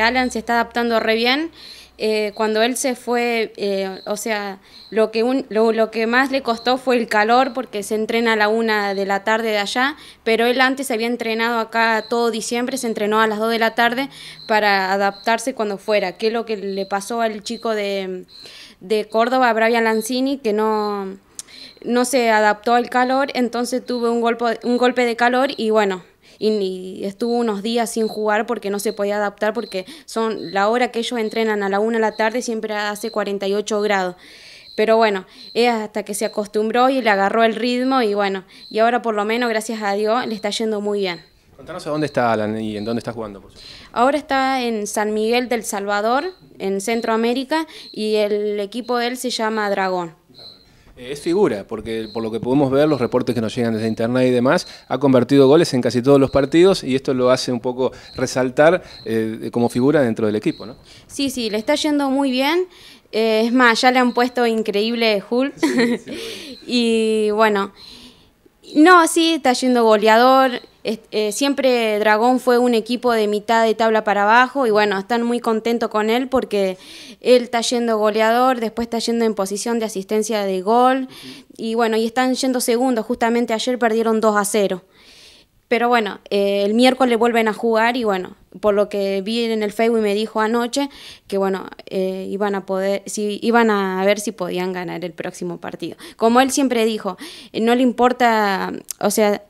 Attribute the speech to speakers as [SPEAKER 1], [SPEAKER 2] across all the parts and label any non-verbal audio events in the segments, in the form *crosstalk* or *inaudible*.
[SPEAKER 1] Alan se está adaptando re bien. Eh, cuando él se fue, eh, o sea, lo que, lo, que más le costó fue el calor porque se entrena a la una de la tarde de allá, pero él antes se había entrenado acá todo diciembre, se entrenó a las dos de la tarde para adaptarse cuando fuera, que es lo que le pasó al chico de, Córdoba, Bravia Lanzini, que no, no se adaptó al calor, entonces tuvo un golpe, un golpe de calor y bueno, y, estuvo unos días sin jugar porque no se podía adaptar porque son la hora que ellos entrenan a la una de la tarde siempre hace 48 grados. Pero bueno, es hasta que se acostumbró y le agarró el ritmo y bueno, y ahora por lo menos, gracias a Dios, le está yendo muy bien.
[SPEAKER 2] Contanos dónde está Alan y en dónde está jugando.
[SPEAKER 1] Ahora está en San Miguel del Salvador, en Centroamérica, y el equipo de él se llama
[SPEAKER 2] Dragón. Es figura, porque por lo que podemos ver, los reportes que nos llegan desde internet y demás, ha convertido goles en casi todos los partidos y esto lo hace un poco resaltar eh, como figura dentro del equipo, ¿no?
[SPEAKER 1] Sí, sí, le está yendo muy bien. Eh, es más, ya le han puesto increíble Hull. *laughs* y bueno. No, sí, está yendo goleador. Eh, siempre Dragón fue un equipo de mitad de tabla para abajo y bueno, están muy contentos con él porque él está yendo goleador, después está yendo en posición de asistencia de gol y bueno, y están yendo segundos, justamente ayer perdieron 2 a 0. Pero bueno, eh, el miércoles le vuelven a jugar y bueno, por lo que vi en el Facebook me dijo anoche que bueno, eh, iban a poder, si, iban a ver si podían ganar el próximo partido. Como él siempre dijo, eh, no le importa, o sea,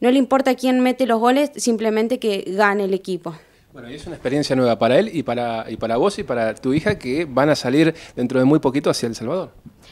[SPEAKER 1] no le importa quién mete los goles, simplemente que gane el equipo.
[SPEAKER 2] Bueno, y es una experiencia nueva para él y para, y para vos y para tu hija que van a salir dentro de muy poquito hacia El Salvador.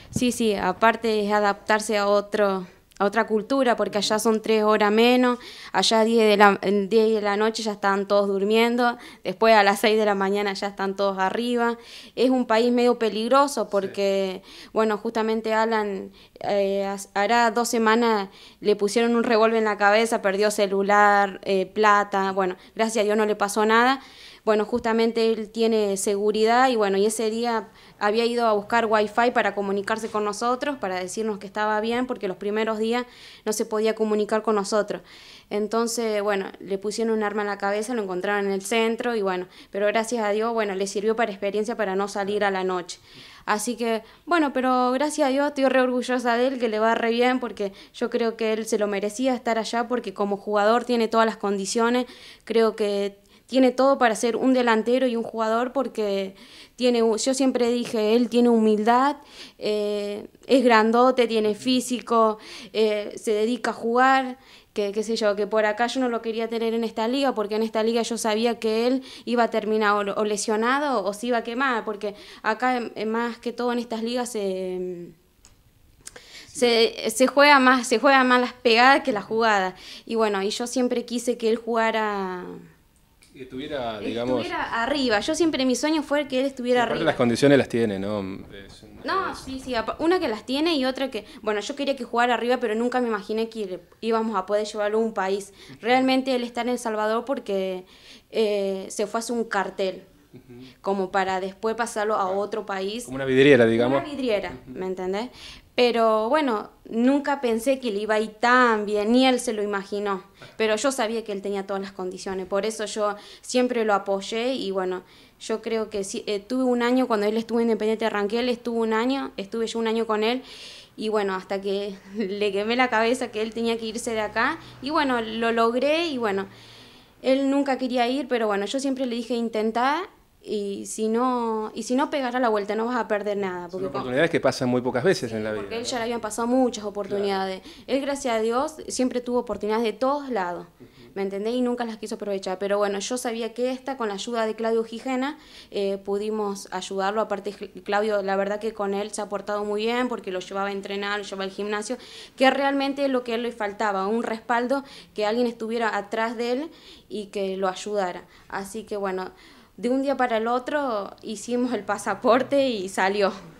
[SPEAKER 1] Sí, sí, aparte es adaptarse a otro, a otra cultura, porque allá son tres horas menos, allá a 10 de, la, 10 de la noche ya están todos durmiendo, después a las 6 de la mañana ya están todos arriba. Es un país medio peligroso porque, bueno, justamente Alan, eh, hará dos semanas le pusieron un revólver en la cabeza, perdió celular, eh, plata, bueno, gracias a Dios no le pasó nada bueno, justamente él tiene seguridad y bueno, y ese día había ido a buscar wifi para comunicarse con nosotros, para decirnos que estaba bien, porque los primeros días no se podía comunicar con nosotros. Entonces, bueno, le pusieron un arma en la cabeza, lo encontraron en el centro y bueno, pero gracias a Dios, bueno, le sirvió para experiencia para no salir a la noche. Así que, bueno, pero gracias a Dios estoy re orgullosa de él, que le va re bien, porque yo creo que él se lo merecía estar allá, porque como jugador tiene todas las condiciones, creo que tiene todo para ser un delantero y un jugador porque tiene, yo siempre dije, él tiene humildad, eh, es grandote, tiene físico, eh, se dedica a jugar, que qué sé yo, que por acá yo no lo quería tener en esta liga porque en esta liga yo sabía que él iba a terminar o, lesionado o se iba a quemar, porque acá em, em, más que todo en estas ligas se... Em, se, juega más, se juega más las pegadas que las jugadas. Y bueno, y yo siempre quise que él jugara
[SPEAKER 2] estuviera, digamos...
[SPEAKER 1] Estuviera arriba. Yo siempre mi sueño fue que él estuviera arriba. las
[SPEAKER 2] condiciones las tiene, ¿no? no,
[SPEAKER 1] sí, sí. Una que las tiene y otra que... Bueno, yo quería que jugara arriba, pero nunca me imaginé que íbamos a poder llevarlo a un país. Realmente él está en El Salvador porque eh, se fue a hacer un cartel como para después pasarlo a otro país. Como una
[SPEAKER 2] vidriera, digamos. Una
[SPEAKER 1] vidriera, ¿me entendés? Pero bueno, nunca pensé que le iba a ir tan bien, ni él se lo imaginó. Pero yo sabía que él tenía todas las condiciones, por eso yo siempre lo apoyé y bueno, yo creo que sí, eh, tuve un año cuando él estuvo independiente de Ranquel, estuvo un año, estuve yo un año con él y bueno, hasta que *laughs* le quemé la cabeza que él tenía que irse de acá y bueno, lo logré y bueno, él nunca quería ir, pero bueno, yo siempre le dije intentar y si no y si no la vuelta no vas a perder nada porque Son
[SPEAKER 2] oportunidades que pasan muy pocas veces en la vida porque él
[SPEAKER 1] ya le habían pasado muchas oportunidades él gracias a Dios siempre tuvo oportunidades de todos lados me entendés y nunca las quiso aprovechar pero bueno yo sabía que esta con la ayuda de Claudio Gijena eh, pudimos ayudarlo aparte Claudio la verdad que con él se ha portado muy bien porque lo llevaba a entrenar lo llevaba al gimnasio que realmente lo que a él le faltaba un respaldo que alguien estuviera atrás de él y que lo ayudara así que bueno de un día para el otro hicimos el pasaporte y salió.